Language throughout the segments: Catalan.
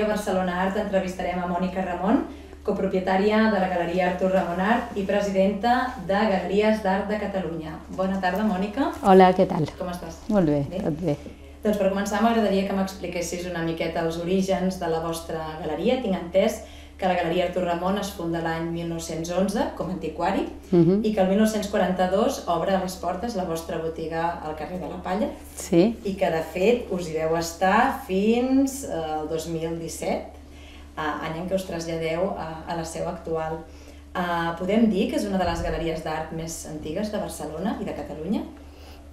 avui a Barcelona Art entrevistarem a Mònica Ramon, copropietària de la Galeria Artur Ramon Art i presidenta de Galeries d'Art de Catalunya. Bona tarda, Mònica. Hola, què tal? Com estàs? Molt bé, bé? tot bé. Doncs per començar m'agradaria que m'expliquessis una miqueta els orígens de la vostra galeria. Tinc entès que que la Galeria Artur Ramon es funda l'any 1911 com a antiquari uh mhm. -huh. i que el 1942 obre a les portes la vostra botiga al carrer de la Palla sí. i que de fet us hi deu estar fins al eh, 2017, eh, any en què us traslladeu a, a la seu actual. Eh, podem dir que és una de les galeries d'art més antigues de Barcelona i de Catalunya?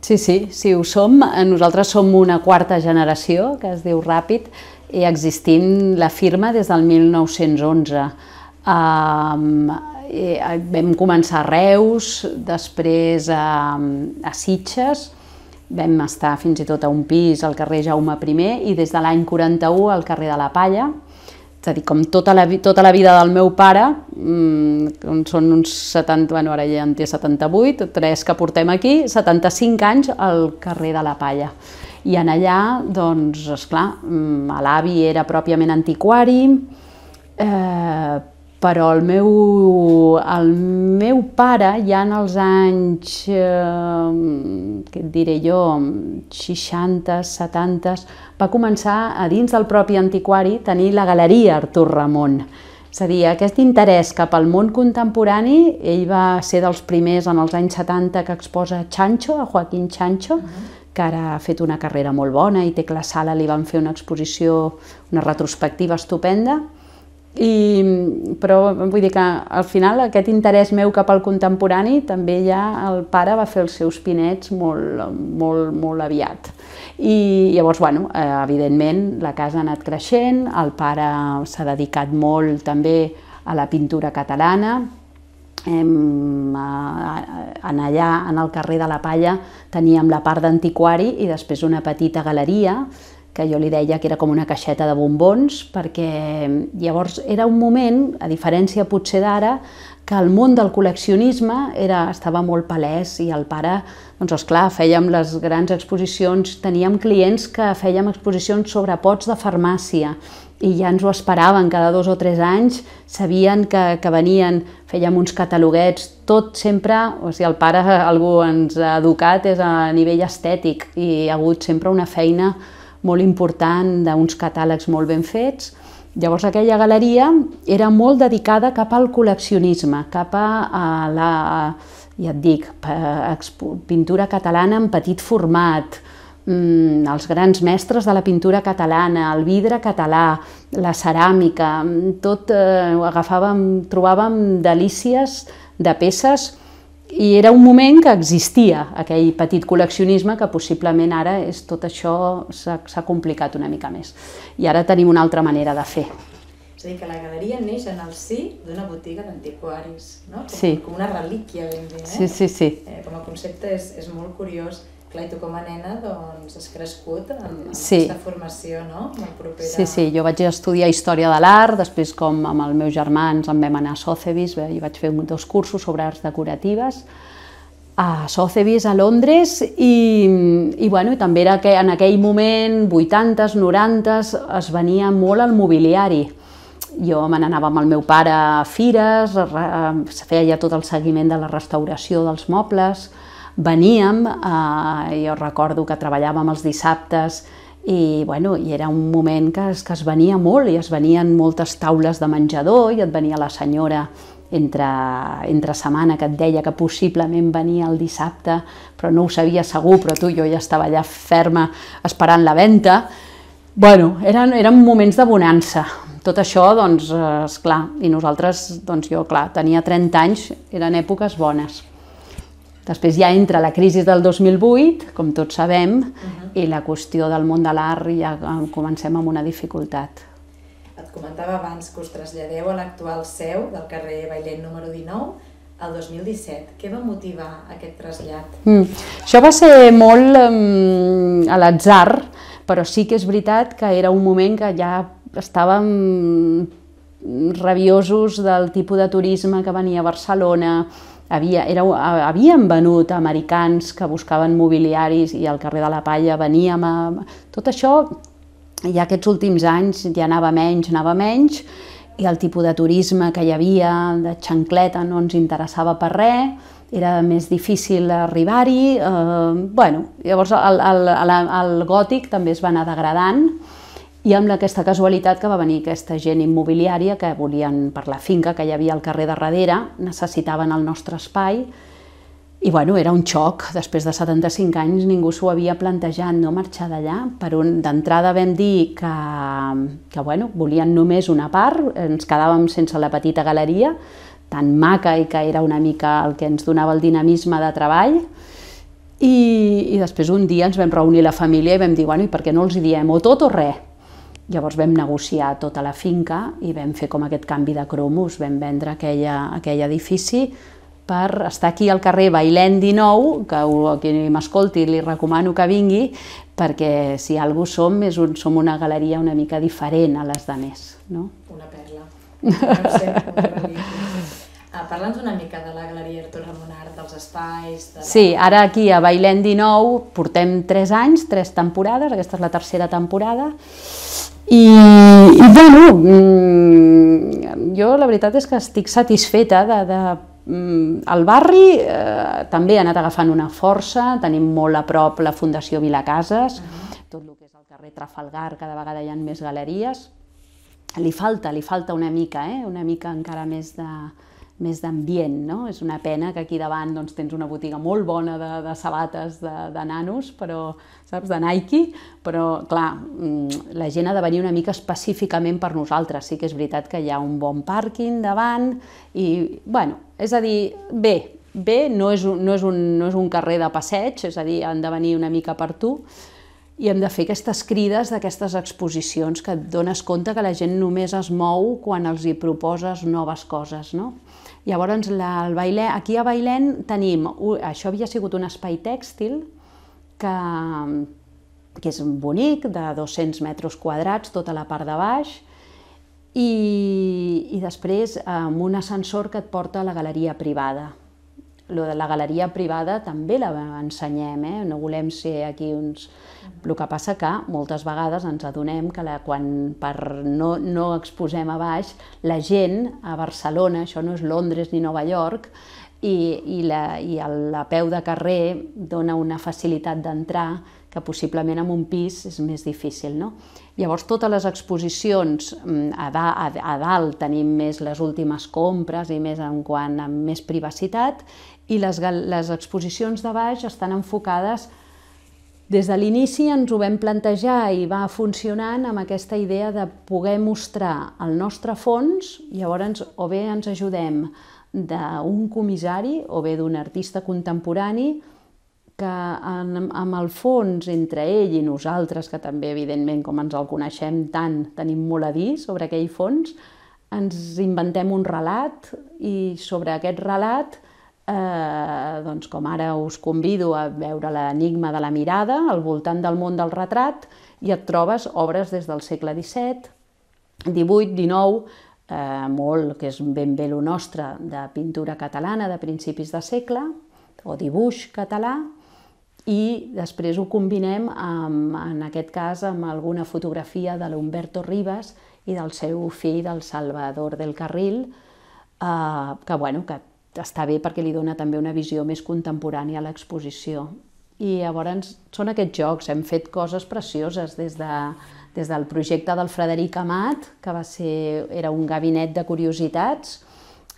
Sí, sí, sí, ho som. Eh, nosaltres som una quarta generació, que es diu Ràpid, existint la firma des del 1911. Um, vam començar a Reus, després a, a Sitges, vam estar fins i tot a un pis al carrer Jaume I i des de l'any 41 al carrer de la Palla, és a dir, com tota la, tota la vida del meu pare, mmm, són uns 70, bueno, ara ja en té 78, tres que portem aquí, 75 anys al carrer de la Palla. I en allà, doncs, esclar, mm, l'avi era pròpiament antiquari, eh, però el meu, el meu pare ja en els anys, eh, què et diré jo, 60, 70, va començar a dins del propi antiquari tenir la galeria Artur Ramon. És a dir, aquest interès cap al món contemporani, ell va ser dels primers en els anys 70 que exposa Chancho, a Joaquín Chancho, uh mhm. -huh que ara ha fet una carrera molt bona i Tecla Sala li van fer una exposició, una retrospectiva estupenda, i, però vull dir que al final aquest interès meu cap al contemporani també ja el pare va fer els seus pinets molt, molt, molt aviat. I llavors, bueno, eh, evidentment, la casa ha anat creixent, el pare s'ha dedicat molt també a la pintura catalana, hem, eh, en allà, en el carrer de la Palla, teníem la part d'antiquari i després una petita galeria que jo li deia que era com una caixeta de bombons, perquè mm, llavors era un moment, a diferència potser d'ara, que el món del col·leccionisme era, estava molt palès i el pare, doncs esclar, fèiem les grans exposicions, teníem clients que fèiem exposicions sobre pots de farmàcia, i ja ens ho esperaven, cada dos o tres anys sabien que, que venien, fèiem uns cataloguets, tot sempre, o sigui, el pare, algú ens ha educat, és a nivell estètic i ha hagut sempre una feina molt important d'uns catàlegs molt ben fets. Llavors aquella galeria era molt dedicada cap al col·leccionisme, cap a, a la, ja et dic, pintura catalana en petit format, mm, els grans mestres de la pintura catalana, el vidre català, la ceràmica, mm, tot eh, ho agafàvem, trobàvem delícies de peces i era un moment que existia aquell petit col·leccionisme que possiblement ara és tot això s'ha complicat una mica més. I ara tenim una altra manera de fer. És a dir, que la galeria neix en el sí d'una botiga d'antiquaris, no? Com, sí. com una relíquia ben bé, eh? Sí, sí, sí. Eh, com a concepte és, és molt curiós. Clar, i tu com a nena doncs, has crescut amb, amb sí. aquesta formació no? molt propera. Sí, sí, jo vaig estudiar Història de l'Art, després com amb els meus germans em vam anar a Sotheby's, bé, jo vaig fer dos cursos sobre arts decoratives, a Sotheby's a Londres i, i, bueno, i també era que en aquell moment, 80s, 90s, es venia molt el mobiliari. Jo me n'anava amb el meu pare a fires, feia ja tot el seguiment de la restauració dels mobles, veníem, eh, jo recordo que treballàvem els dissabtes i, bueno, i era un moment que es, que es venia molt i es venien moltes taules de menjador i et venia la senyora entre, entre setmana que et deia que possiblement venia el dissabte, però no ho sabia segur, però tu jo ja estava allà ferma esperant la venda. Bueno, eren, eren moments de bonança. Tot això, doncs, eh, és clar, i nosaltres, doncs jo, clar, tenia 30 anys, eren èpoques bones. Després ja entra la crisi del 2008, com tots sabem, uh mhm. -huh. i la qüestió del món de l'art ja eh, comencem amb una dificultat. Et comentava abans que us traslladeu a l'actual seu del carrer Bailet número 19, el 2017. Què va motivar aquest trasllat? Mm. Això va ser molt um, a l'atzar, però sí que és veritat que era un moment que ja estàvem mm, rabiosos del tipus de turisme que venia a Barcelona, havia, era, havien venut americans que buscaven mobiliaris i al carrer de la Palla veníem a... Tot això, ja aquests últims anys ja anava menys, anava menys, i el tipus de turisme que hi havia, de xancleta, no ens interessava per res, era més difícil arribar-hi, eh, bueno, llavors el, el, el, el gòtic també es va anar degradant, i amb aquesta casualitat que va venir aquesta gent immobiliària que volien, per la finca que hi havia al carrer de darrere, necessitaven el nostre espai i bueno, era un xoc, després de 75 anys ningú s'ho havia plantejat no marxar d'allà. Per un D'entrada vam dir que, que bueno, volien només una part, ens quedàvem sense la petita galeria, tan maca i que era una mica el que ens donava el dinamisme de treball, i, i després un dia ens vam reunir la família i vam dir, bueno, i per què no els diem o tot o res? Llavors vam negociar tota la finca i vam fer com aquest canvi de cromos, vam vendre aquella, aquell edifici per estar aquí al carrer Bailèn 19, que a qui m'escolti li recomano que vingui, perquè si algú som, és un, som una galeria una mica diferent a les de més. No? Una perla. Ah, Parla'ns una mica de la Galeria Artur Ramonart, dels espais... De... Sí, ara aquí a Bailèn 19 portem 3 anys, 3 temporades, aquesta és la tercera temporada, i, i bueno, mmm, jo la veritat és que estic satisfeta de, de mm, el barri eh, també ha anat agafant una força, tenim molt a prop la Fundació Vilacases, uh -huh. tot el que és el carrer Trafalgar, cada vegada hi ha més galeries. Li falta, li falta una mica, eh? una mica encara més de, més d'ambient, no? És una pena que aquí davant doncs, tens una botiga molt bona de, de sabates de, de nanos, però, saps, de Nike, però, clar, mm, la gent ha de venir una mica específicament per nosaltres. Sí que és veritat que hi ha un bon pàrquing davant i, bueno, és a dir, bé, bé, no és, un, no, és un, no és un carrer de passeig, és a dir, han de venir una mica per tu, i hem de fer aquestes crides d'aquestes exposicions que et dones compte que la gent només es mou quan els hi proposes noves coses, no? Llavors, la, el baile, aquí a Bailen tenim, això havia sigut un espai tèxtil que, que és bonic, de 200 metres quadrats, tota la part de baix, i, i després amb un ascensor que et porta a la galeria privada lo de la galeria privada també la ensenyem, eh? no volem ser aquí uns... El que passa que moltes vegades ens adonem que la, quan per no, no exposem a baix, la gent a Barcelona, això no és Londres ni Nova York, i, i, la, i a la peu de carrer dona una facilitat d'entrar que possiblement en un pis és més difícil. No? Llavors, totes les exposicions mm, a, dalt, a, a dalt tenim més les últimes compres i més en quant a més privacitat i les, les exposicions de baix estan enfocades des de l'inici ens ho vam plantejar i va funcionant amb aquesta idea de poder mostrar el nostre fons, llavors o bé ens ajudem d'un comissari o bé d'un artista contemporani que en, amb el fons entre ell i nosaltres, que també evidentment com ens el coneixem tant tenim molt a dir sobre aquell fons, ens inventem un relat i sobre aquest relat eh, doncs com ara us convido a veure l'enigma de la mirada al voltant del món del retrat i et trobes obres des del segle XVII, XVIII, XIX, eh, molt, que és ben bé el nostre, de pintura catalana de principis de segle, o dibuix català, i després ho combinem amb, en aquest cas amb alguna fotografia de l'Humberto Rivas i del seu fill, del Salvador del Carril, eh, que, bueno, que està bé perquè li dona també una visió més contemporània a l'exposició. I llavors són aquests jocs, hem fet coses precioses des, de, des del projecte del Frederic Amat, que va ser, era un gabinet de curiositats,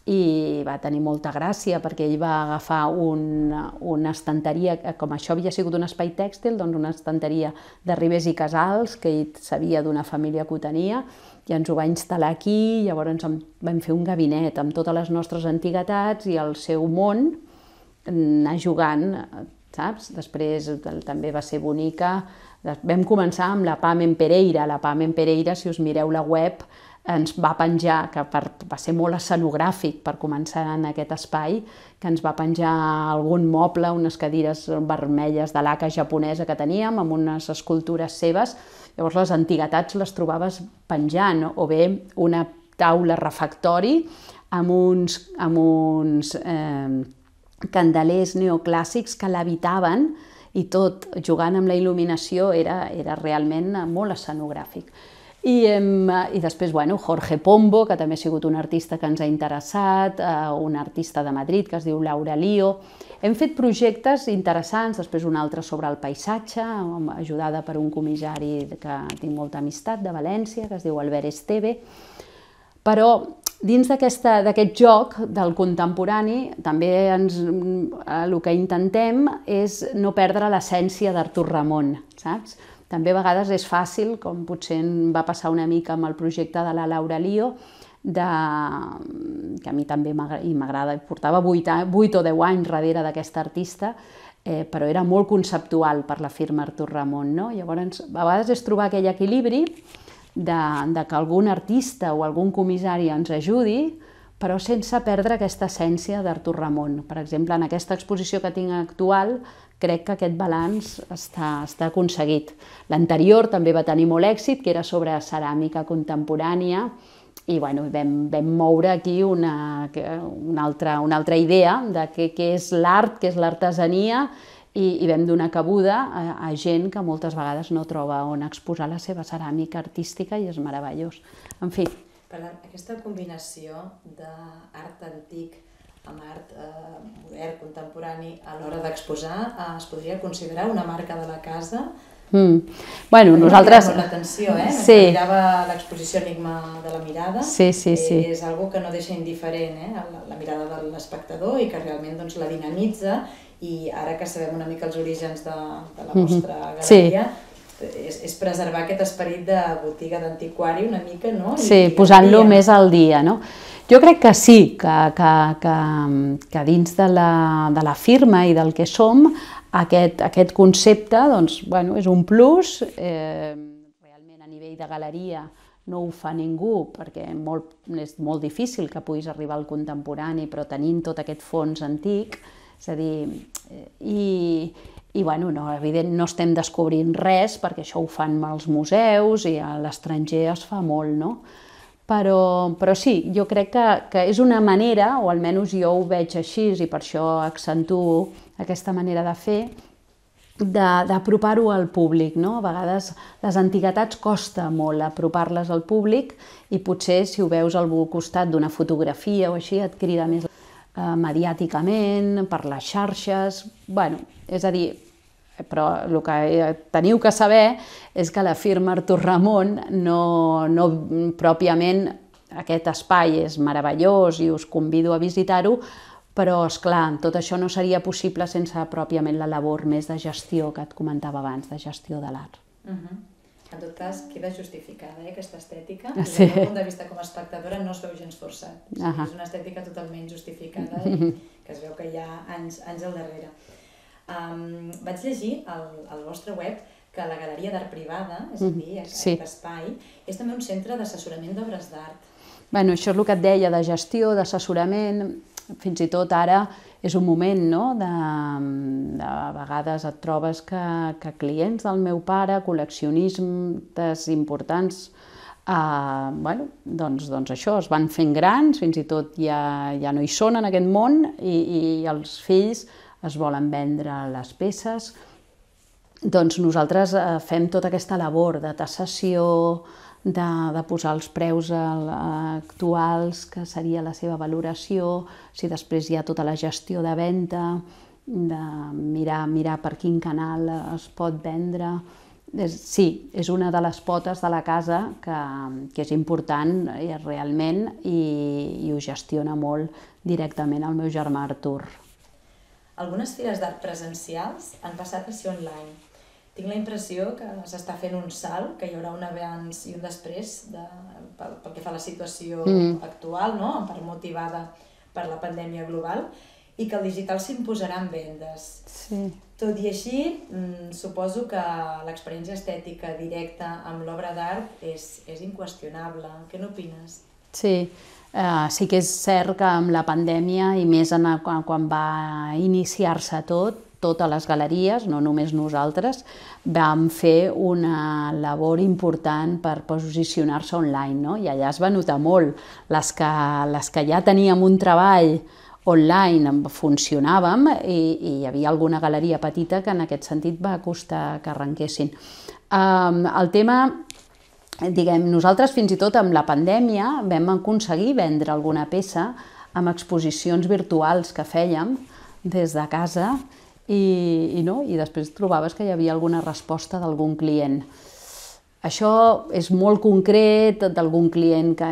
i va tenir molta gràcia perquè ell va agafar un, una estanteria, eh, com això havia sigut un espai tèxtil, doncs una estanteria de Ribes i Casals, que ell sabia d'una família que ho tenia, i ens ho va instal·lar aquí, i llavors vam fer un gabinet amb totes les nostres antiguitats i el seu món, mm, anar jugant, saps? Després també va ser bonica, vam començar amb la Pamen Pereira, la Pamen Pereira, si us mireu la web, ens va penjar, que per, va ser molt escenogràfic per començar en aquest espai, que ens va penjar algun moble, unes cadires vermelles de laca japonesa que teníem, amb unes escultures seves. Llavors les antiguitats les trobaves penjant, o bé una taula refectori amb uns, amb uns eh, candelers neoclàssics que l'habitaven i tot jugant amb la il·luminació era, era realment molt escenogràfic. I, hem, eh, I després, bueno, Jorge Pombo, que també ha sigut un artista que ens ha interessat, eh, un artista de Madrid que es diu Laura Lío. Hem fet projectes interessants, després un altre sobre el paisatge, ajudada per un comissari que tinc molta amistat, de València, que es diu Albert Esteve. Però dins d'aquest joc del contemporani, també ens, el que intentem és no perdre l'essència d'Artur Ramon, saps? També a vegades és fàcil, com potser va passar una mica amb el projecte de la Laura Lío, de, que a mi també m'agrada, portava 8, 8 o 10 anys darrere d'aquesta artista, eh, però era molt conceptual per la firma Artur Ramon. No? Llavors, a vegades és trobar aquell equilibri de, de que algun artista o algun comissari ens ajudi, però sense perdre aquesta essència d'Artur Ramon. Per exemple, en aquesta exposició que tinc actual crec que aquest balanç està, està aconseguit. L'anterior també va tenir molt èxit, que era sobre ceràmica contemporània, i bueno, vam, vam moure aquí una, una, altra, una altra idea de què, què és l'art, què és l'artesania, i, i vam donar cabuda a, a gent que moltes vegades no troba on exposar la seva ceràmica artística i és meravellós. En fi. Per tant, aquesta combinació d'art antic amb art eh, modern, contemporani, a l'hora d'exposar, eh, es podria considerar una marca de la casa? Mm. Bueno, nosaltres... Molt eh? Sí. Mirava l'exposició Enigma de la mirada. Sí, sí, sí. És algo que no deixa indiferent, eh? La, la mirada de l'espectador i que realment doncs, la dinamitza i ara que sabem una mica els orígens de, de la mhm. vostra mm -hmm. galeria, sí eh, és, és preservar aquest esperit de botiga d'antiquari una mica, no? I, sí, posant-lo més al dia, no? Jo crec que sí, que, que, que, que dins de la, de la firma i del que som, aquest, aquest concepte doncs, bueno, és un plus. Eh, realment a nivell de galeria no ho fa ningú perquè molt, és molt difícil que puguis arribar al contemporani però tenint tot aquest fons antic, és a dir, eh, i, i bueno, no, evident, no estem descobrint res perquè això ho fan els museus i a l'estranger es fa molt, no? Però, però sí, jo crec que, que és una manera, o almenys jo ho veig així i per això accentuo aquesta manera de fer, d'apropar-ho al públic. No? A vegades les antiguitats costa molt apropar-les al públic i potser si ho veus al costat d'una fotografia o així et crida més eh, mediàticament, per les xarxes... bueno, és a dir, però el que teniu que saber és que la firma Artur Ramon no, no pròpiament aquest espai és meravellós i us convido a visitar-ho, però, és clar, tot això no seria possible sense pròpiament la labor més de gestió que et comentava abans, de gestió de l'art. Uh mm-hmm. -huh. En tot cas, queda justificada eh, aquesta estètica. Ah, Des sí. del punt de vista com a espectadora no es veu gens forçat. Uh -huh. És una estètica totalment justificada i que es veu que hi ha anys, anys al darrere. Um, vaig llegir al, al vostre web que la Galeria d'Art Privada, és a mhm, dir, aquest sí. espai, és també un centre d'assessorament d'obres d'art. Bueno, això és el que et deia, de gestió, d'assessorament, fins i tot ara és un moment, no?, de, de vegades et trobes que, que clients del meu pare, col·leccionistes importants, Uh, bueno, doncs, doncs això, es van fent grans, fins i tot ja, ja no hi són en aquest món i, i els fills es volen vendre les peces, doncs nosaltres eh, fem tota aquesta labor de tassació, de, de posar els preus eh, actuals, que seria la seva valoració, si després hi ha tota la gestió de venda, de mirar, mirar per quin canal es pot vendre... Sí, és una de les potes de la casa que, que és important eh, realment i, i ho gestiona molt directament el meu germà Artur algunes fires d'art presencials han passat a ser online. Tinc la impressió que s'està fent un salt, que hi haurà un abans i un després de, pel, pel que fa a la situació mm. actual, no? part motivada per la pandèmia global, i que el digital s'imposarà en vendes. Sí. Tot i així, mm, suposo que l'experiència estètica directa amb l'obra d'art és, és inqüestionable. Què n'opines? Sí, Eh, sí que és cert que amb la pandèmia i més en, quan, quan va iniciar-se tot, totes les galeries, no només nosaltres, vam fer una labor important per posicionar-se online, no? i allà es va notar molt. Les que, les que ja teníem un treball online funcionàvem i, i hi havia alguna galeria petita que en aquest sentit va costar que arrenquessin. Um, el tema diguem, nosaltres fins i tot amb la pandèmia vam aconseguir vendre alguna peça amb exposicions virtuals que fèiem des de casa i, i, no? I després trobaves que hi havia alguna resposta d'algun client. Això és molt concret d'algun client que,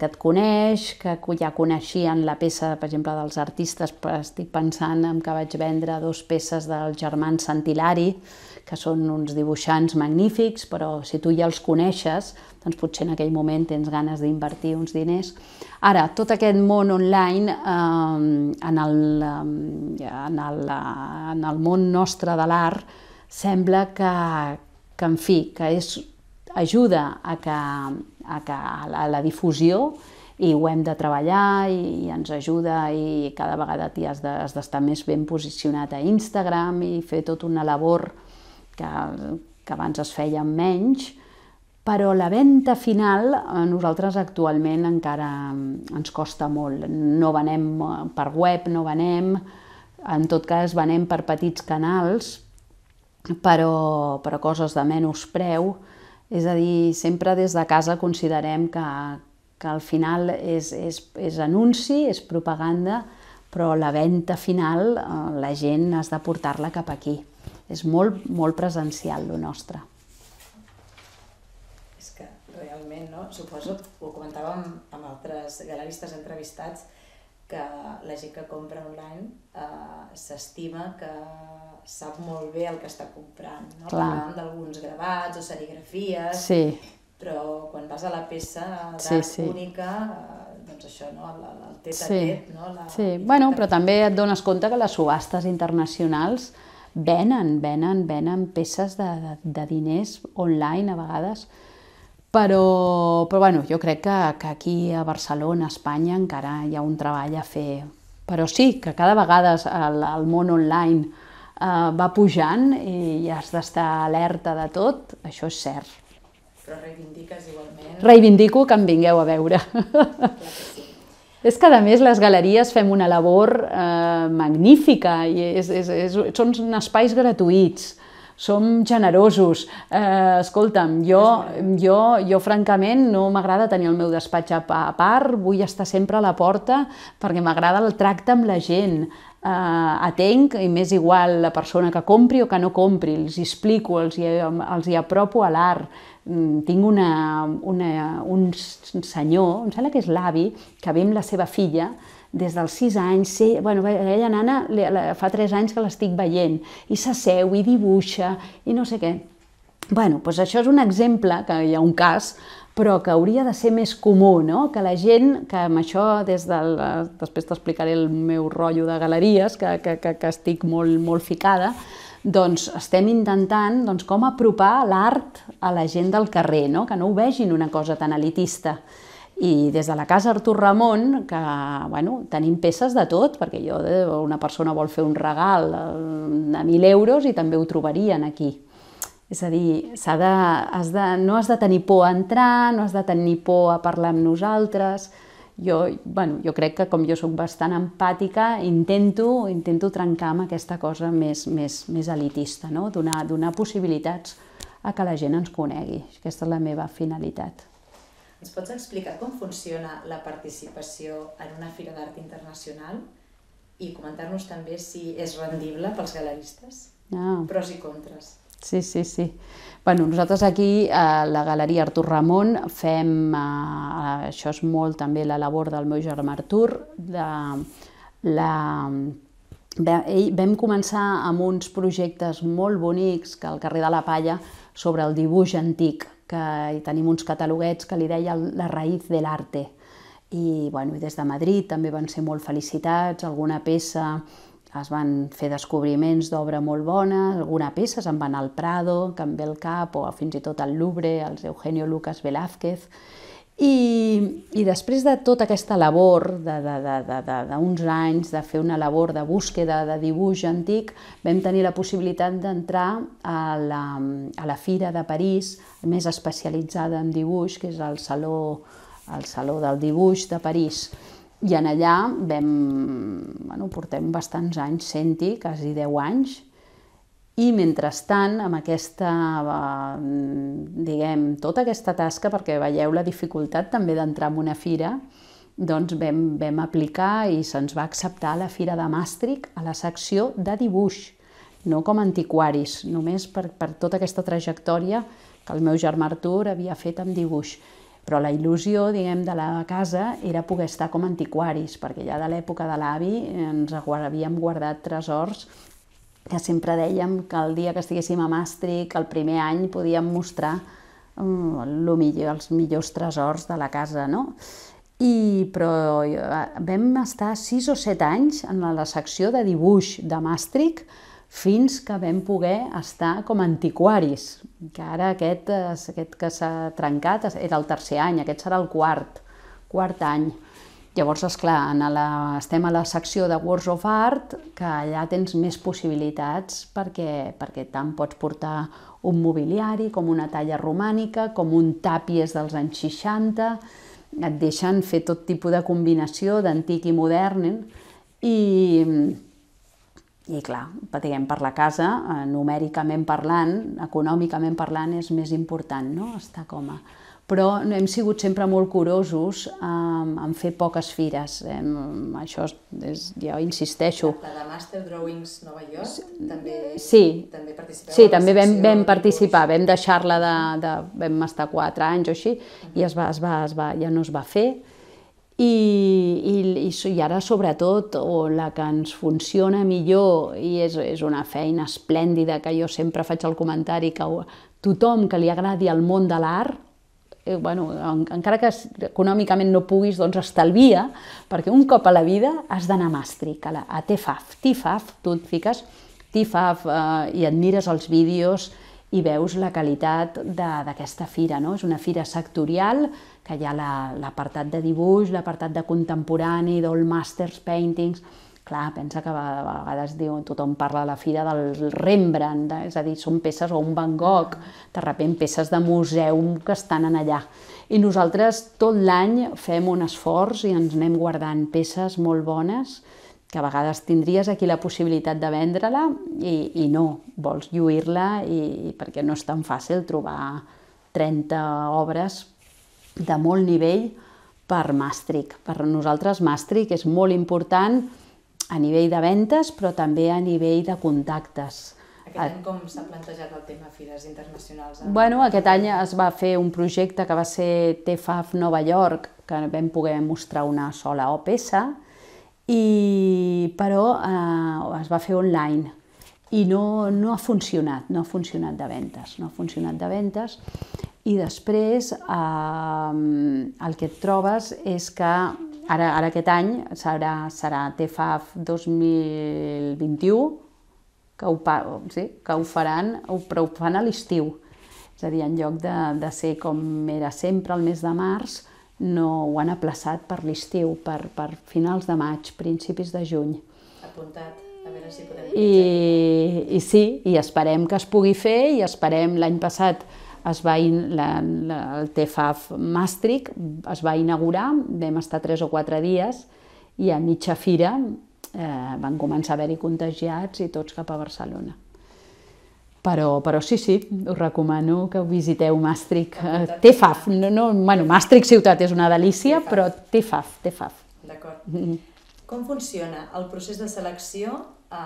que et coneix, que ja coneixien la peça, per exemple, dels artistes. Estic pensant en que vaig vendre dos peces del germà Santilari, que són uns dibuixants magnífics, però si tu ja els coneixes, doncs potser en aquell moment tens ganes d'invertir uns diners. Ara, tot aquest món online, eh, en, el, ehm, en, el, en el món nostre de l'art, sembla que, que en fi, que és ajuda a, que, a, que, a la difusió i ho hem de treballar i, i ens ajuda i cada vegada has d'estar de, més ben posicionat a Instagram i fer tota una labor que, que abans es feia menys, però la venda final a eh, nosaltres actualment encara mm, ens costa molt. No venem eh, per web, no venem, en tot cas venem per petits canals, però, però coses de menys preu, és a dir, sempre des de casa considerem que, que al final és, és, és anunci, és propaganda, però la venda final eh, la gent has de portar-la cap aquí. És molt, molt presencial, lo nostre. És que realment, no? Suposo, ho comentàvem amb altres galeristes entrevistats, que la gent que compra online eh, s'estima que sap molt bé el que està comprant, no? Parlàvem d'alguns gravats o serigrafies, sí. però quan vas a la peça d'art sí, sí. única, eh, doncs això, no? El, el tet a tet, sí. no? La... Sí, bueno, però també et dones compte que les subhastes internacionals venen, venen, venen peces de, de, de diners online a vegades però, però bueno, jo crec que, que aquí a Barcelona, a Espanya, encara hi ha un treball a fer. Però sí, que cada vegada el, el món online eh, va pujant i has d'estar alerta de tot, això és cert. Però reivindiques igualment... Reivindico que em vingueu a veure. sí. És que, a més, les galeries fem una labor eh, magnífica. I és, és, és, són espais gratuïts som generosos. Eh, escolta'm, jo, jo, jo francament no m'agrada tenir el meu despatx a part, vull estar sempre a la porta perquè m'agrada el tracte amb la gent. Eh, atenc, i m'és igual la persona que compri o que no compri, els hi explico, els hi, els hi apropo a l'art. Mm, tinc una, una, un senyor, em sembla que és l'avi, que ve amb la seva filla, des dels 6 anys, sí, bueno, aquella nana fa 3 anys que l'estic veient, i s'asseu, i dibuixa, i no sé què. Bueno, doncs això és un exemple, que hi ha un cas, però que hauria de ser més comú, no? que la gent, que amb això des del, després t'explicaré el meu rotllo de galeries, que, que, que, que estic molt, molt ficada, doncs estem intentant doncs, com apropar l'art a la gent del carrer, no? que no ho vegin una cosa tan elitista. I des de la casa Artur Ramon, que bueno, tenim peces de tot, perquè jo, eh, una persona vol fer un regal de eh, 1.000 euros i també ho trobarien aquí. És a dir, ha de, has de, no has de tenir por a entrar, no has de tenir por a parlar amb nosaltres. Jo, bueno, jo crec que com jo sóc bastant empàtica, intento, intento trencar amb aquesta cosa més, més, més elitista, no? donar, donar possibilitats a que la gent ens conegui. Aquesta és la meva finalitat. Ens pots explicar com funciona la participació en una Fira d'Art Internacional i comentar-nos també si és rendible pels galeristes? Ah. Pros i contres. Sí, sí, sí. Bueno, nosaltres aquí, a la Galeria Artur Ramon, fem, eh, eh això és molt també la labor del meu germà Artur, de, la, vam començar amb uns projectes molt bonics que al carrer de la Palla sobre el dibuix antic, que hi tenim uns cataloguets que li deia la raïz de l'arte. I, bueno, i des de Madrid també van ser molt felicitats, alguna peça es van fer descobriments d'obra molt bona, alguna peça se'n van al Prado, també el Cap, o fins i tot al Louvre, els Eugenio Lucas Velázquez, i, i després de tota aquesta labor d'uns anys, de fer una labor de búsqueda de dibuix antic, vam tenir la possibilitat d'entrar a, la, a la Fira de París, més especialitzada en dibuix, que és el Saló, el Saló del Dibuix de París. I en allà vam, bueno, portem bastants anys, senti, quasi 10 anys, i mentrestant, amb aquesta, eh, diguem, tota aquesta tasca, perquè veieu la dificultat també d'entrar en una fira, doncs vam, vam aplicar i se'ns va acceptar la Fira de Maastricht a la secció de dibuix, no com antiquaris, només per, per tota aquesta trajectòria que el meu germà Artur havia fet amb dibuix. Però la il·lusió, diguem, de la casa era poder estar com antiquaris, perquè ja de l'època de l'avi eh, ens havíem guardat tresors que sempre dèiem que el dia que estiguéssim a Maastricht, el primer any, podíem mostrar um, lo millor, els millors tresors de la casa, no? I, però eh, vam estar sis o set anys en la secció de dibuix de Maastricht fins que vam poder estar com a antiquaris, que ara aquest, eh, aquest que s'ha trencat era el tercer any, aquest serà el quart, quart any. Llavors, és clar, la, estem a la secció de Words of Art, que allà tens més possibilitats perquè, perquè tant pots portar un mobiliari com una talla romànica, com un tàpies dels anys 60, et deixen fer tot tipus de combinació d'antic i modern, eh? i, i clar, diguem, per la casa, eh, numèricament parlant, econòmicament parlant, és més important no? estar com a, però hem sigut sempre molt curosos en, en fer poques fires. Hem, eh? això és, ja insisteixo. La de Master Drawings Nova York sí, també, sí, també participava. Sí, també vam, vam participar, vam deixar-la de, de... vam estar quatre anys o així, uh -huh. i es va, es va, es va, ja no es va fer. I, i, i ara sobretot o la que ens funciona millor i és, és una feina esplèndida que jo sempre faig el comentari que tothom que li agradi el món de l'art eh, bueno, en, encara que econòmicament no puguis, doncs estalvia, perquè un cop a la vida has d'anar a Maastricht, a, la, a TFAF. TFAF, tu et fiques TFAF eh, i et mires els vídeos i veus la qualitat d'aquesta fira. No? És una fira sectorial, que hi ha l'apartat la, de dibuix, l'apartat de contemporani, d'All Masters Paintings, Clar, pensa que a vegades diu, tothom parla de la fira del Rembrandt, eh? és a dir, són peces o un Van Gogh, de repent peces de museu que estan en allà. I nosaltres tot l'any fem un esforç i ens anem guardant peces molt bones que a vegades tindries aquí la possibilitat de vendre-la i, i no, vols lluir-la i, perquè no és tan fàcil trobar 30 obres de molt nivell per Maastricht. Per nosaltres Maastricht és molt important a nivell de ventes, però també a nivell de contactes. Aquest any com s'ha plantejat el tema Fires Internacionals? Eh? Bueno, aquest any es va fer un projecte que va ser TFAF Nova York, que vam poder mostrar una sola OPS, i, però eh, es va fer online i no, no ha funcionat, no ha funcionat de ventes, no ha funcionat de ventes i després eh, el que et trobes és que Ara, ara aquest any serà, serà TFAF 2021, que ho, sí, que ho faran, ho, però ho fan a l'estiu. És a dir, en lloc de, de ser com era sempre el mes de març, no ho han aplaçat per l'estiu, per, per finals de maig, principis de juny. Apuntat. A veure si podem... I, I sí, i esperem que es pugui fer i esperem l'any passat es va in, la, la, el TFAF Maastricht es va inaugurar, vam estar tres o quatre dies i a mitja fira eh, van començar a haver-hi contagiats i tots cap a Barcelona. Però, però sí, sí, us recomano que visiteu Maastricht. Eh, TFAF, no, no, bueno, Maastricht ciutat és una delícia, TFAF. però TFAF, TFAF. D'acord. Mm -hmm. Com funciona el procés de selecció eh,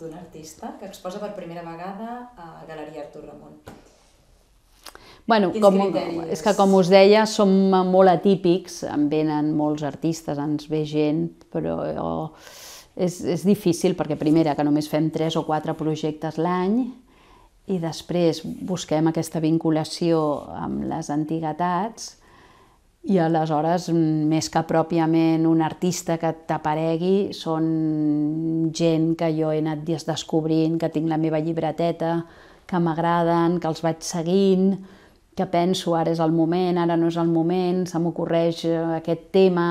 d'un artista que exposa per primera vegada a Galeria Artur Ramon? Bueno, Quins com, criteris? és que com us deia, som molt atípics, en venen molts artistes, ens ve gent, però oh, és, és difícil perquè primera que només fem tres o quatre projectes l'any i després busquem aquesta vinculació amb les antiguitats i aleshores, més que pròpiament un artista que t'aparegui, són gent que jo he anat dies descobrint, que tinc la meva llibreteta, que m'agraden, que els vaig seguint, que penso ara és el moment, ara no és el moment, se m'ocorreix eh, aquest tema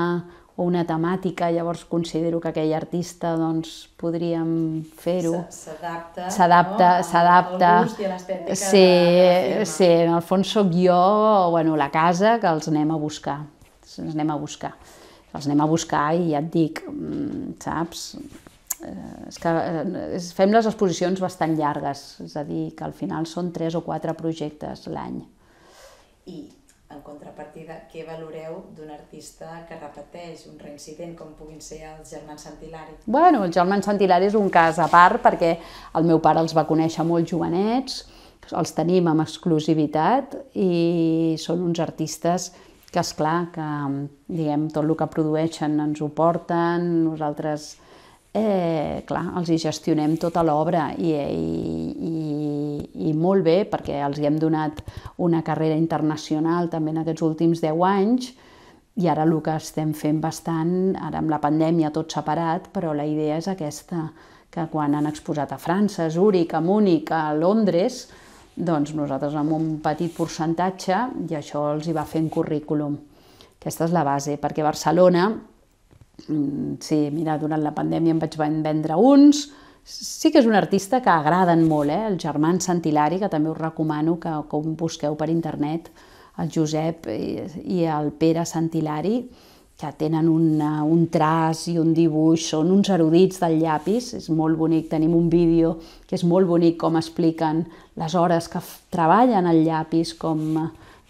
o una temàtica, llavors considero que aquell artista doncs, podríem fer-ho. S'adapta. S'adapta, no? s'adapta. Sí, de sí, en el fons sóc jo, bueno, la casa, que els anem a buscar. Els anem a buscar. Els anem a buscar i ja et dic, mm, saps? Eh, és que eh, fem les exposicions bastant llargues, és a dir, que al final són tres o quatre projectes l'any i en contrapartida, què valoreu d'un artista que repeteix un reincident, com puguin ser els germans Santilari? Bueno, els germans Santilari és un cas a part perquè el meu pare els va conèixer molt jovenets, els tenim amb exclusivitat i són uns artistes que, és clar que diguem, tot el que produeixen ens ho porten, nosaltres eh, clar, els hi gestionem tota l'obra i, i, i i, i molt bé perquè els hi hem donat una carrera internacional també en aquests últims 10 anys i ara el que estem fent bastant, ara amb la pandèmia tot separat, però la idea és aquesta, que quan han exposat a França, a Zúrich, a Múnich, a Londres, doncs nosaltres amb un petit percentatge i això els hi va fer en currículum. Aquesta és la base, perquè Barcelona, mm, sí, mira, durant la pandèmia em vaig vendre uns, Sí que és un artista que agraden molt, eh? el germans Sant Hilari, que també us recomano que, que ho busqueu per internet, el Josep i el Pere Sant Hilari, que tenen una, eh, un traç i un dibuix, són uns erudits del llapis, és molt bonic, tenim un vídeo que és molt bonic com expliquen les hores que treballen el llapis, com eh,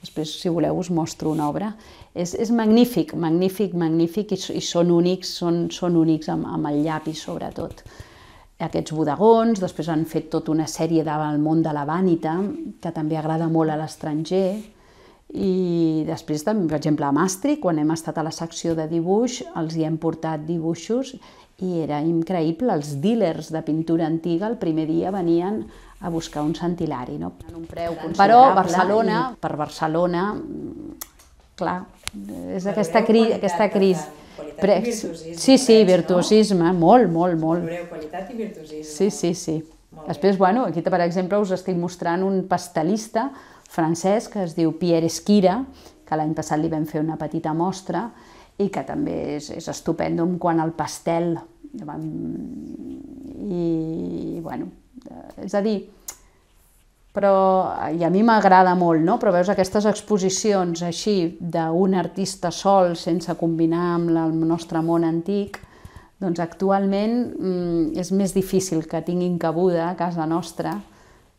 després, si voleu, us mostro una obra. És, és magnífic, magnífic, magnífic, i, i són únics, són, són únics amb, amb el llapis, sobretot aquests bodegons, després han fet tota una sèrie del món de la vànita, que també agrada molt a l'estranger, i després, també, per exemple, a Maastricht, quan hem estat a la secció de dibuix, els hi hem portat dibuixos i era increïble, els dealers de pintura antiga el primer dia venien a buscar un santilari, no? un preu Però Barcelona, i... per Barcelona, clar, és aquesta, cri aquesta crisi. Qualitat Pre... i virtuosisme. Sí, sí, virtuosisme, no? molt, molt, molt. Veureu, qualitat i virtuosisme. Sí, sí, sí. Molt Després, bé. bueno, aquí, per exemple, us estic mostrant un pastelista francès que es diu Pierre Esquira, que l'any passat li vam fer una petita mostra i que també és, és estupendo quan el pastel i, bueno, eh, és a dir, però, i a mi m'agrada molt, no? però veus aquestes exposicions així d'un artista sol sense combinar amb el nostre món antic, doncs actualment mm, és més difícil que tinguin cabuda a casa nostra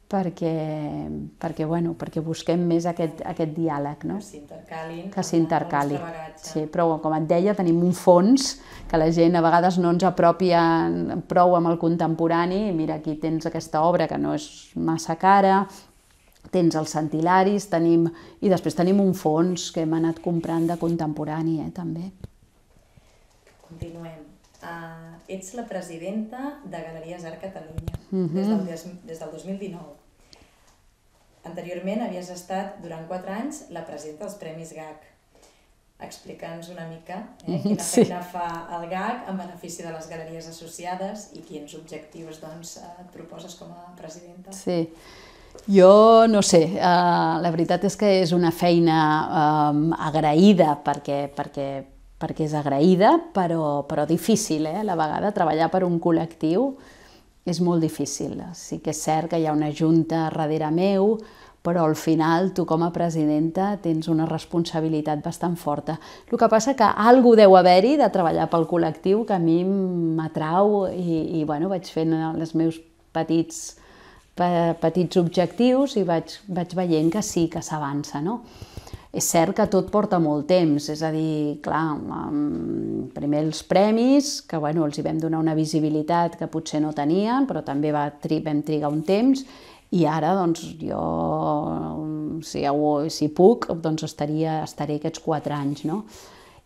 perquè, perquè, bueno, perquè busquem més aquest, aquest diàleg. No? Que s'intercali. Que s'intercali. Sí, però com et deia, tenim un fons que la gent a vegades no ens apropia prou amb el contemporani. Mira, aquí tens aquesta obra que no és massa cara, tens els santilaris, tenim... i després tenim un fons que hem anat comprant de contemporani, eh, també. Continuem. Uh, ets la presidenta de Galeries Art Catalunya mm -hmm. des, del, des del 2019. Anteriorment havies estat durant 4 anys la presidenta dels Premis GAC. Explica'ns una mica eh, mhm, quina feina sí. fa el GAC en benefici de les galeries associades i quins objectius doncs, eh, et proposes com a presidenta. Sí. Jo no sé, eh, la veritat és que és una feina eh, agraïda perquè, perquè perquè és agraïda, però, però difícil, eh? A la vegada treballar per un col·lectiu és molt difícil. Sí que és cert que hi ha una junta darrere meu, però al final tu com a presidenta tens una responsabilitat bastant forta. El que passa que algú deu haver-hi de treballar pel col·lectiu que a mi m'atrau i, i bueno, vaig fent els meus petits, petits objectius i vaig, vaig veient que sí, que s'avança. No? És cert que tot porta molt temps, és a dir, clar, primer els premis, que bueno, els hi vam donar una visibilitat que potser no tenien, però també va, tri vam trigar un temps, i ara, doncs, jo, si, si puc, doncs estaria, estaré aquests quatre anys, no?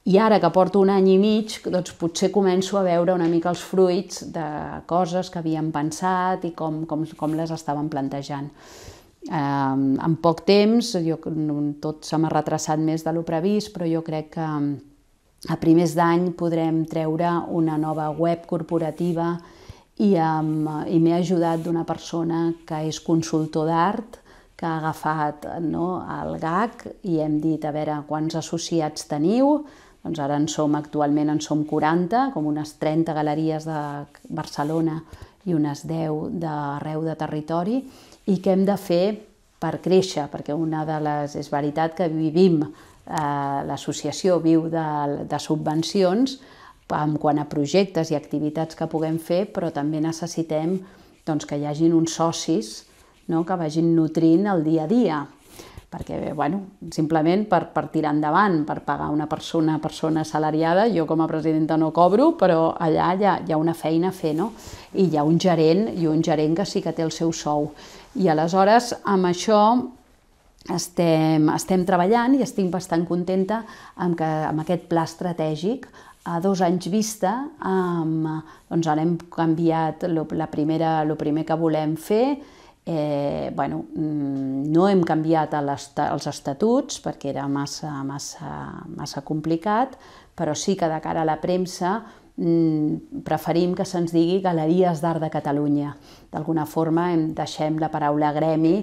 I ara que porto un any i mig, doncs potser començo a veure una mica els fruits de coses que havíem pensat i com, com, com les estàvem plantejant eh, en poc temps, jo, tot se m'ha retrasat més de lo previst, però jo crec que a primers d'any podrem treure una nova web corporativa i, i m'he ajudat d'una persona que és consultor d'art, que ha agafat no, el GAC i hem dit a veure quants associats teniu, doncs ara en som, actualment en som 40, com unes 30 galeries de Barcelona i unes 10 d'arreu de territori, i què hem de fer per créixer, perquè una de les... és veritat que vivim, eh, l'associació viu de, de subvencions en quant a projectes i activitats que puguem fer, però també necessitem doncs, que hi hagin uns socis no? que vagin nutrint el dia a dia, perquè bueno, simplement per, per tirar endavant, per pagar una persona una persona salariada, jo com a presidenta no cobro, però allà hi ha, hi ha una feina a fer, no? I hi ha un gerent, i un gerent que sí que té el seu sou. I aleshores amb això estem, estem treballant i estic bastant contenta amb, que, amb aquest pla estratègic a dos anys vista, amb, doncs ara hem canviat lo, la primera, el primer que volem fer, eh, bueno, mm, no hem canviat est els estatuts perquè era massa, massa, massa complicat, però sí que de cara a la premsa mm, preferim que se'ns digui Galeries d'Art de Catalunya, d'alguna forma hem, deixem la paraula gremi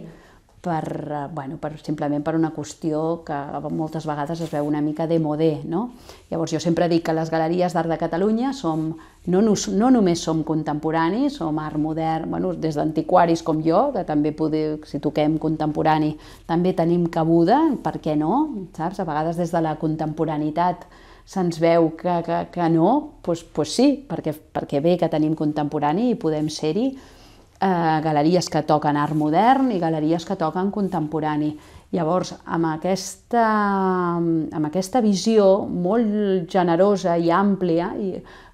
per, eh, bueno, per, simplement per una qüestió que moltes vegades es veu una mica de modé. No? Llavors jo sempre dic que les galeries d'art de Catalunya som, no, no només som contemporanis, som art modern, bueno, des d'antiquaris com jo, que també poder, si toquem contemporani també tenim cabuda, per què no? Saps? A vegades des de la contemporanitat se'ns veu que, que, que no, doncs pues, doncs pues sí, perquè, perquè bé que tenim contemporani i podem ser-hi, eh, galeries que toquen art modern i galeries que toquen contemporani. Llavors, amb aquesta, amb aquesta visió molt generosa i àmplia, i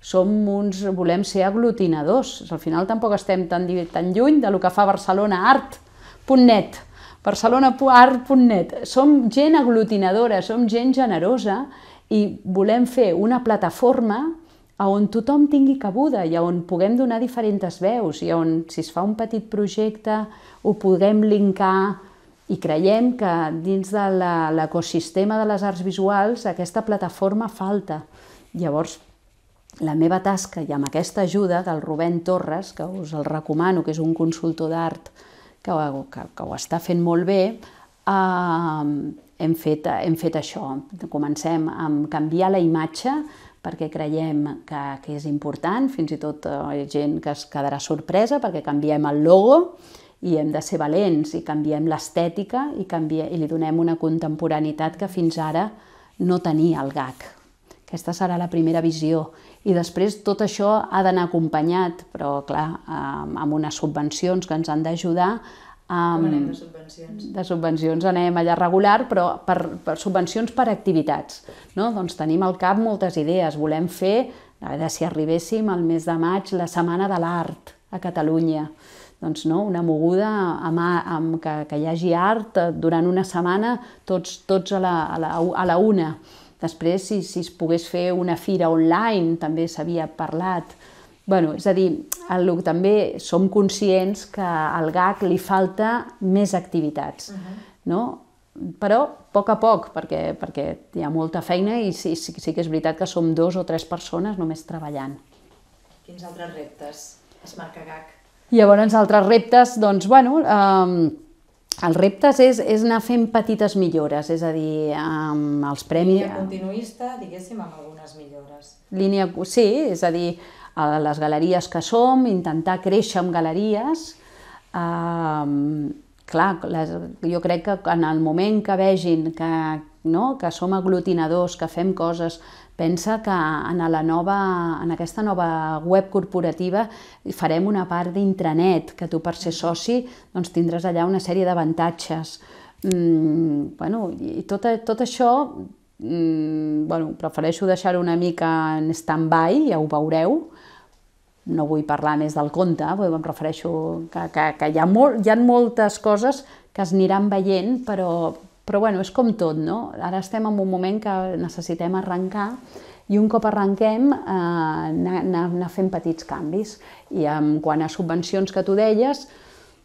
som uns, volem ser aglutinadors. Al final tampoc estem tan, tan lluny de lo que fa Barcelona Art.net. Barcelonaart.net. Som gent aglutinadora, som gent generosa i volem fer una plataforma a on tothom tingui cabuda i a on puguem donar diferents veus i a on, si es fa un petit projecte, ho puguem linkar i creiem que dins de l'ecosistema de les arts visuals aquesta plataforma falta. Llavors, la meva tasca, i amb aquesta ajuda del Rubén Torres, que us el recomano, que és un consultor d'art que, que, que ho està fent molt bé, eh, hem, fet, hem fet això. Comencem amb canviar la imatge perquè creiem que, que és important, fins i tot eh, ha gent que es quedarà sorpresa perquè canviem el logo i hem de ser valents i canviem l'estètica i, canvie, i li donem una contemporaneïtat que fins ara no tenia el GAC. Aquesta serà la primera visió. I després tot això ha d'anar acompanyat, però clar, amb unes subvencions que ens han d'ajudar Um, anem de subvencions? De subvencions anem allà regular, però per, per subvencions per activitats. No? Doncs tenim al cap moltes idees. Volem fer, a veure si arribéssim al mes de maig, la Setmana de l'Art a Catalunya. Doncs no, una moguda amb, amb que, que hi hagi art durant una setmana, tots, tots a, la, a, la, a la una. Després, si, si es pogués fer una fira online, també s'havia parlat. bueno, és a dir, el LUC també som conscients que al GAC li falta més activitats, uh mhm. -huh. no? però a poc a poc, perquè, perquè hi ha molta feina i sí, sí, sí que és veritat que som dos o tres persones només treballant. Quins altres reptes es marca GAC? Llavors, altres reptes, doncs, bueno, eh, els reptes és, és anar fent petites millores, és a dir, amb els premis... Línia continuista, diguéssim, amb algunes millores. Línia, sí, és a dir, a les galeries que som, intentar créixer amb galeries. Eh, clar, les, jo crec que en el moment que vegin que, no, que som aglutinadors, que fem coses, pensa que en, la nova, en aquesta nova web corporativa farem una part d'intranet, que tu per ser soci doncs, tindràs allà una sèrie d'avantatges. Mm, bueno, i tot, tot això mm, bueno, prefereixo deixar-ho una mica en stand-by, ja ho veureu, no vull parlar més del conte, perquè em refereixo que, que, que hi, ha molt, hi ha moltes coses que es aniran veient, però, però bueno, és com tot, no? Ara estem en un moment que necessitem arrencar i un cop arrenquem eh, anar, anar, anar fent petits canvis. I en quan a subvencions que tu deies,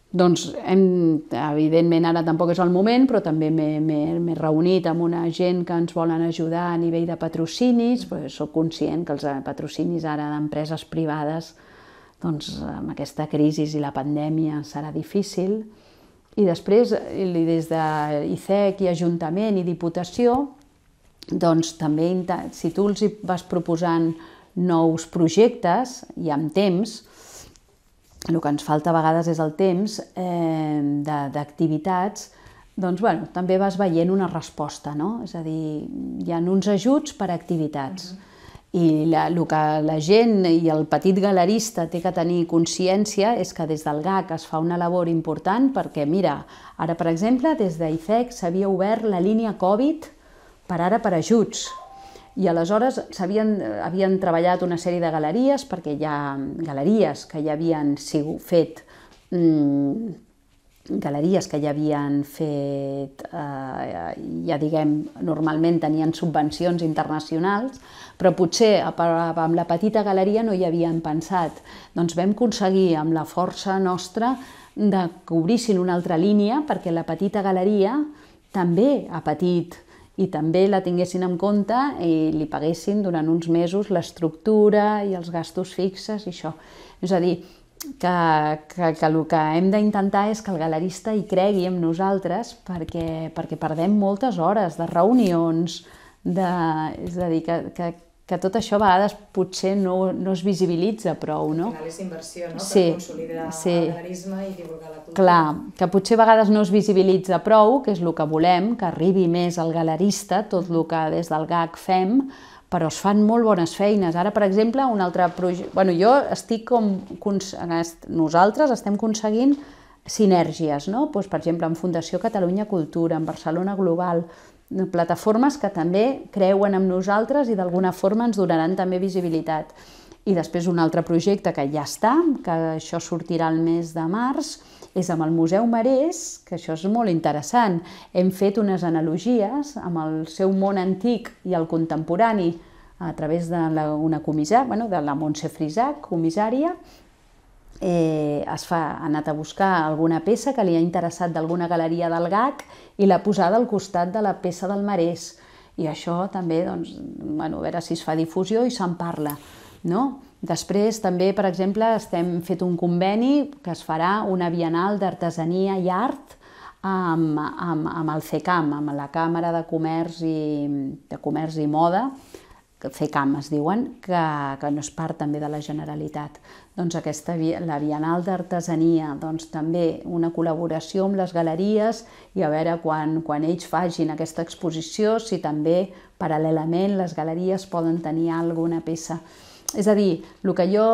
doncs, hem, evidentment, ara tampoc és el moment, però també m'he reunit amb una gent que ens volen ajudar a nivell de patrocinis, perquè sóc conscient que els eh, patrocinis ara d'empreses privades, doncs, amb aquesta crisi i la pandèmia serà difícil. I després, des de ICEC e i Ajuntament i Diputació, doncs també, si tu els vas proposant nous projectes i amb temps, el que ens falta a vegades és el temps eh, d'activitats doncs, bueno, també vas veient una resposta, no? És a dir, hi ha uns ajuts per a activitats. Uh -huh i la, el que la gent i el petit galerista té que tenir consciència és que des del GAC es fa una labor important perquè, mira, ara, per exemple, des d'IFEC e s'havia obert la línia Covid per ara per ajuts, i aleshores havien, eh, havien treballat una sèrie de galeries, perquè hi ha galeries que ja havien sigut, fet mm, galeries que ja havien fet, eh, ja diguem, normalment tenien subvencions internacionals, però potser amb la petita galeria no hi havien pensat. Doncs vam aconseguir amb la força nostra de cobrir una altra línia perquè la petita galeria també ha patit i també la tinguessin en compte eh, i li paguessin durant uns mesos l'estructura i els gastos fixes i això. És a dir, que, que, que el que hem d'intentar és que el galerista hi cregui amb nosaltres perquè, perquè perdem moltes hores de reunions, de, és a dir, que, que, que tot això a vegades potser no, no es visibilitza prou, no? Al final és inversió, no? Sí, per consolidar sí. el galerisme i divulgar la cultura. Clar, que potser a vegades no es visibilitza prou, que és el que volem, que arribi més al galerista, tot el que des del GAC fem, però es fan molt bones feines. Ara, per exemple, un altre projecte... Bueno, jo estic com... Nosaltres estem aconseguint sinergies, no? Pues, doncs, per exemple, amb Fundació Catalunya Cultura, amb Barcelona Global, plataformes que també creuen en nosaltres i d'alguna forma ens donaran també visibilitat. I després un altre projecte que ja està, que això sortirà el mes de març, és amb el Museu Marès, que això és molt interessant. Hem fet unes analogies amb el seu món antic i el contemporani a través de la, una comissà, bueno, de la Montse Frisac, comissària, eh, es fa, ha anat a buscar alguna peça que li ha interessat d'alguna galeria del GAC i l'ha posada al costat de la peça del Marès. I això també, doncs, bueno, a veure si es fa difusió i se'n parla. No? Després també, per exemple, estem fet un conveni que es farà una bienal d'artesania i art amb, amb, amb el CECAM, amb la Càmera de Comerç i, de Comerç i Moda, CECAM es diuen, que, que no és part també de la Generalitat doncs aquesta, la Bienal d'Artesania, doncs també una col·laboració amb les galeries i a veure quan, quan ells fagin aquesta exposició si també paral·lelament les galeries poden tenir alguna peça. És a dir, el que jo,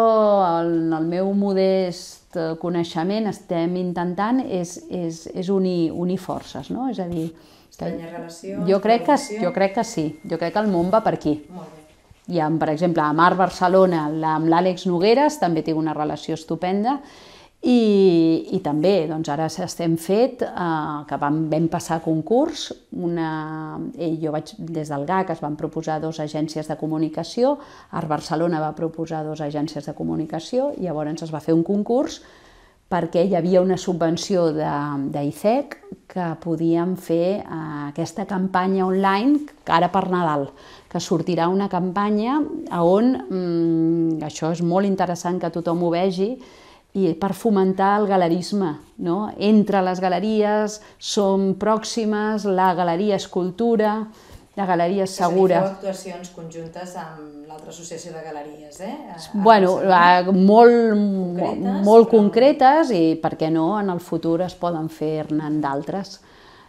en el meu modest eh, coneixement, estem intentant és, és, és unir, unir forces, no? És a dir, que... relació, jo crec que, jo crec que sí, jo crec que el món va per aquí. Molt bé. I, amb, per exemple, a Mar Barcelona, amb l'Àlex Nogueres, també tinc una relació estupenda, i, i també, doncs ara estem fet, eh, que vam, vam passar concurs, una, eh, jo vaig des del GAC, es van proposar dues agències de comunicació, Art Barcelona va proposar dues agències de comunicació, i llavors es va fer un concurs perquè hi havia una subvenció d'ICEC e que podíem fer eh, aquesta campanya online ara per Nadal, que sortirà una campanya on, mm, això és molt interessant que tothom ho vegi, i per fomentar el galerisme, no? Entre les galeries, som pròximes, la galeria és cultura, la Galeria Segura. Feu actuacions conjuntes amb l'altra associació de galeries, eh? A, bueno, a molt, concretes, molt però... concretes i, per què no, en el futur es poden fer-ne d'altres.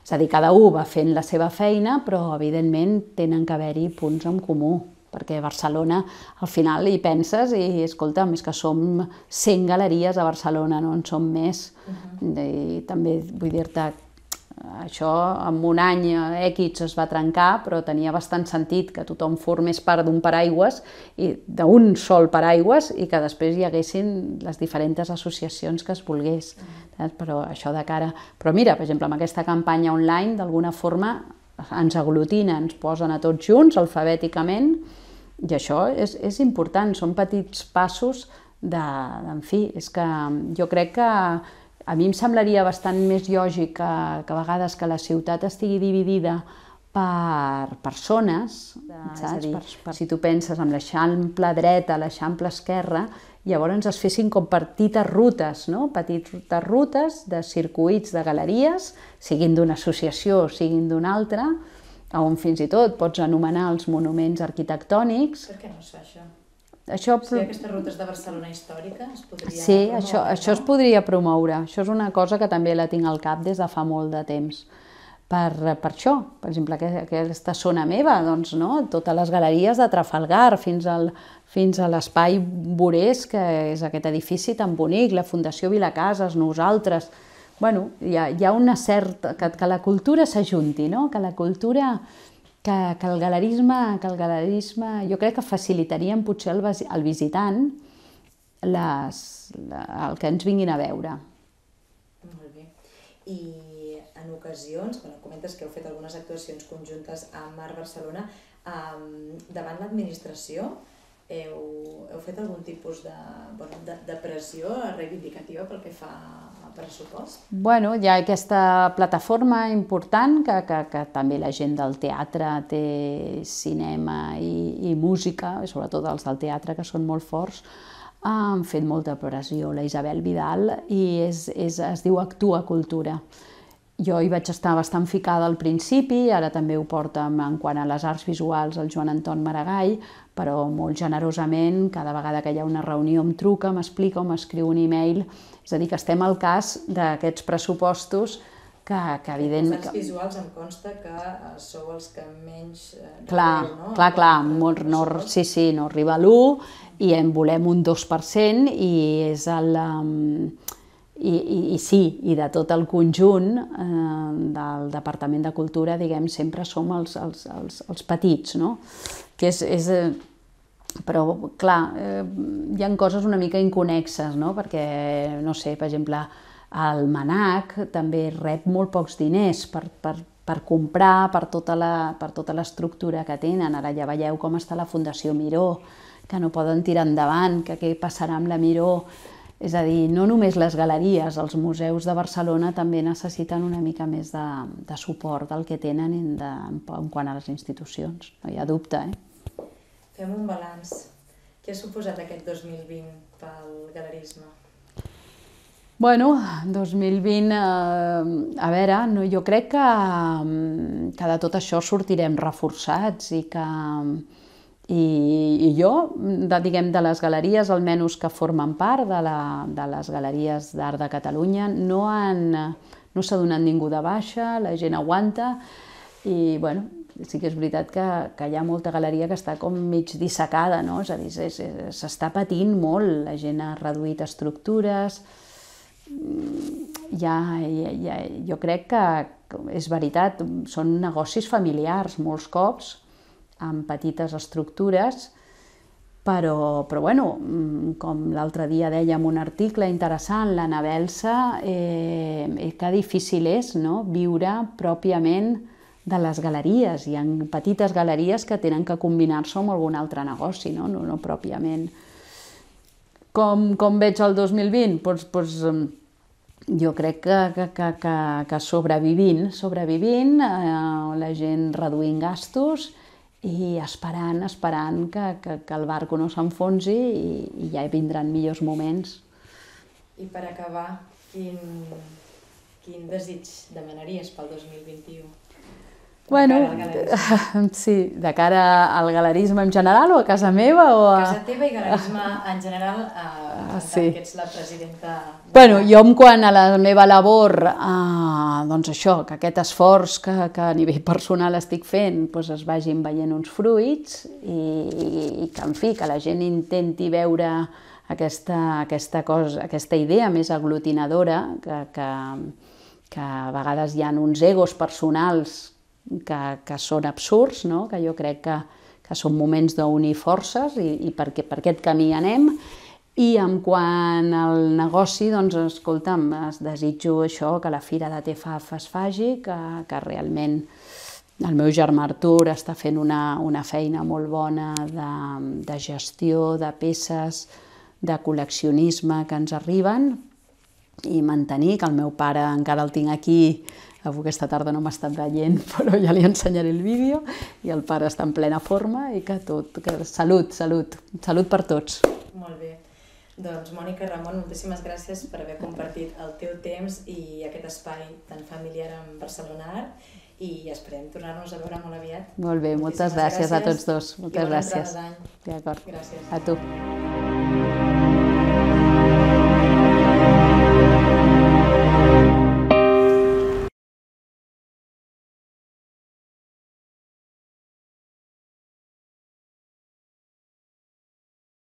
És a dir, cada un va fent la seva feina, però evidentment tenen que haver-hi punts en comú perquè Barcelona al final hi penses i escolta, més que som 100 galeries a Barcelona, no en som més. Uh mhm. -huh. I també vull dir-te això en un any eh, Equits es va trencar, però tenia bastant sentit que tothom formés part d'un paraigües i d'un sol paraigües i que després hi haguessin les diferents associacions que es volgués. Però això de cara... Però mira, per exemple, amb aquesta campanya online, d'alguna forma ens aglutina, ens posen a tots junts alfabèticament i això és, és important, són petits passos de, en fi, és que jo crec que a mi em semblaria bastant més lògic que, que a vegades que la ciutat estigui dividida per persones, de, ah, saps? Dir, per, per... si tu penses amb l'eixample dreta, l'eixample esquerra, llavors es fessin com petites rutes, no? petites rutes de circuits de galeries, siguin d'una associació, siguin d'una altra, on fins i tot pots anomenar els monuments arquitectònics. Per què no es fa això? Això... O sigui, aquestes rutes de Barcelona històrica es podria Sí, promoure, això, no? això es podria promoure. Això és una cosa que també la tinc al cap des de fa molt de temps. Per, per això, per exemple, aquesta zona meva, doncs, no? totes les galeries de Trafalgar fins, al, fins a l'espai Borés, que és aquest edifici tan bonic, la Fundació Vilacases, nosaltres... bueno, hi ha, hi ha una certa... que, que la cultura s'ajunti, no? que la cultura que, que el galerisme, que el galerisme, jo crec que facilitarien potser al, el visitant les, la, el que ens vinguin a veure. Molt bé. I en ocasions, bueno, comentes que heu fet algunes actuacions conjuntes amb Mar Barcelona, eh, davant l'administració, heu, heu fet algun tipus de, bueno, de, de pressió reivindicativa pel que fa al pressupost? Bueno, hi ha aquesta plataforma important que, que, que també la gent del teatre té cinema i, i música, i sobretot els del teatre que són molt forts, han fet molta pressió, la Isabel Vidal, i és, és, es diu Actua Cultura jo hi vaig estar bastant ficada al principi, ara també ho porta en quant a les arts visuals el Joan Anton Maragall, però molt generosament, cada vegada que hi ha una reunió em truca, m'explica o m'escriu un e-mail, és a dir, que estem al cas d'aquests pressupostos que, que evident... Els arts visuals em consta que eh, sou els que menys... Eh, clar, no? clar, clar, molt, no, sí, sí, no arriba a l'1 i en volem un 2% i és el... Um, i, i, i sí, i de tot el conjunt eh, del Departament de Cultura, diguem, sempre som els, els, els, els petits, no? Que és, és, eh, però, clar, eh, hi han coses una mica inconexes, no? Perquè, no sé, per exemple, el Manac també rep molt pocs diners per, per, per comprar, tota per tota l'estructura que tenen. Ara ja veieu com està la Fundació Miró, que no poden tirar endavant, que què passarà amb la Miró, és a dir, no només les galeries, els museus de Barcelona també necessiten una mica més de, de suport del que tenen en, de, en quant a les institucions. No hi ha dubte, eh? Fem un balanç. Què ha suposat aquest 2020 pel galerisme? Bueno, 2020, eh, a veure, no, jo crec que, mm, que de tot això sortirem reforçats i que, i, i jo, de, diguem, de les galeries, almenys que formen part de, la, de les galeries d'art de Catalunya, no, han, no s'ha donat ningú de baixa, la gent aguanta i, bueno, sí que és veritat que, que hi ha molta galeria que està com mig dissecada, no? És a dir, s'està patint molt, la gent ha reduït estructures, ja, ja, ja, jo crec que és veritat, són negocis familiars molts cops, amb petites estructures, però, però bueno, mm, com l'altre dia deia en un article interessant, l'Anna Belsa, eh, eh, que difícil és no? viure pròpiament de les galeries. i en petites galeries que tenen que combinar-se amb algun altre negoci, no, no, no pròpiament. Com, com veig el 2020? Pues, pues, jo crec que, que, que, que, que sobrevivint, sobrevivint, eh, la gent reduint gastos, i esperant, esperant que, que, que el barco no s'enfonsi i, i ja hi vindran millors moments. I per acabar, quin, quin desig demanaries pel 2021? Bueno, sí, de cara al galerisme en general o a casa meva o a... Casa teva i galerisme en general, eh, ah, sí. que ets la presidenta... De... Bueno, jo quan a la meva labor, eh, doncs això, que aquest esforç que, que a nivell personal estic fent doncs es vagin veient uns fruits i, i, i que, en fi, que la gent intenti veure aquesta, aquesta, cosa, aquesta idea més aglutinadora que, que, que a vegades hi ha uns egos personals que, que són absurds, no? que jo crec que, que són moments d'unir forces i, i perquè per aquest camí anem. I en quant al negoci, doncs, escolta'm, es desitjo això, que la fira de Tefaf es faci, que, que realment el meu germà Artur està fent una, una feina molt bona de, de gestió de peces, de col·leccionisme que ens arriben i mantenir, que el meu pare encara el tinc aquí Avui aquesta tarda no m'ha de veient, però ja li ensenyaré el vídeo i el pare està en plena forma i que tot, que salut, salut, salut per tots. Molt bé. Doncs Mònica Ramon, moltíssimes gràcies per haver compartit el teu temps i aquest espai tan familiar amb Barcelona Art i esperem tornar-nos a veure molt aviat. Molt bé, moltes gràcies, gràcies a tots dos. Moltes gràcies. D'acord. Gràcies. A tu.